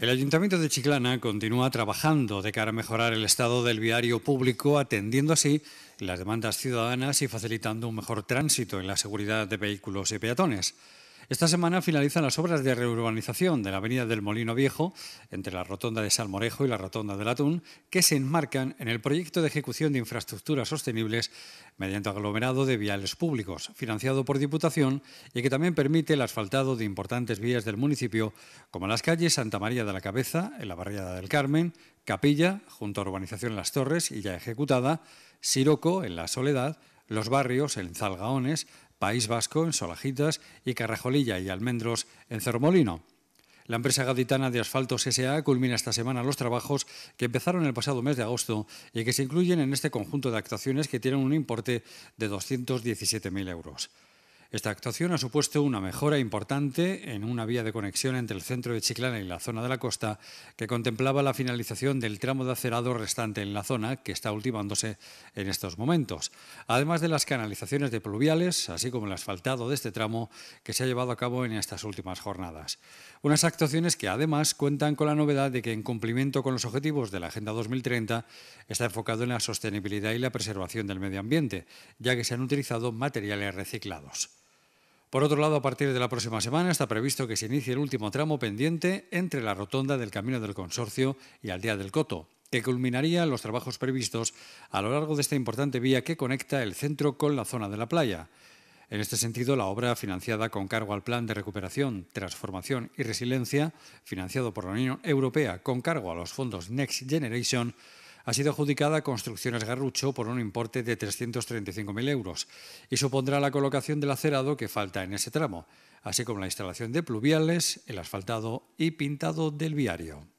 El Ayuntamiento de Chiclana continúa trabajando de cara a mejorar el estado del viario público, atendiendo así las demandas ciudadanas y facilitando un mejor tránsito en la seguridad de vehículos y peatones. Esta semana finalizan las obras de reurbanización de la avenida del Molino Viejo, entre la rotonda de Salmorejo y la rotonda del Atún, que se enmarcan en el proyecto de ejecución de infraestructuras sostenibles mediante aglomerado de viales públicos, financiado por Diputación y que también permite el asfaltado de importantes vías del municipio, como las calles Santa María de la Cabeza, en la barriada del Carmen, Capilla, junto a Urbanización Las Torres y ya ejecutada, Siroco, en La Soledad, Los Barrios, en Zalgaones, País Vasco en Solajitas y Carrajolilla y Almendros en Cerromolino. La empresa gaditana de asfaltos SA culmina esta semana los trabajos que empezaron el pasado mes de agosto y que se incluyen en este conjunto de actuaciones que tienen un importe de 217.000 euros. Esta actuación ha supuesto una mejora importante en una vía de conexión entre el centro de Chiclana y la zona de la costa, que contemplaba la finalización del tramo de acerado restante en la zona, que está ultimándose en estos momentos. Además de las canalizaciones de pluviales, así como el asfaltado de este tramo que se ha llevado a cabo en estas últimas jornadas. Unas actuaciones que además cuentan con la novedad de que, en cumplimiento con los objetivos de la Agenda 2030, está enfocado en la sostenibilidad y la preservación del medio ambiente, ya que se han utilizado materiales reciclados. Por otro lado, a partir de la próxima semana está previsto que se inicie el último tramo pendiente entre la rotonda del Camino del Consorcio y Aldea del Coto, que culminaría los trabajos previstos a lo largo de esta importante vía que conecta el centro con la zona de la playa. En este sentido, la obra financiada con cargo al Plan de Recuperación, Transformación y Resiliencia, financiado por la Unión Europea con cargo a los fondos Next Generation, ha sido adjudicada a Construcciones Garrucho por un importe de 335.000 euros y supondrá la colocación del acerado que falta en ese tramo, así como la instalación de pluviales, el asfaltado y pintado del viario.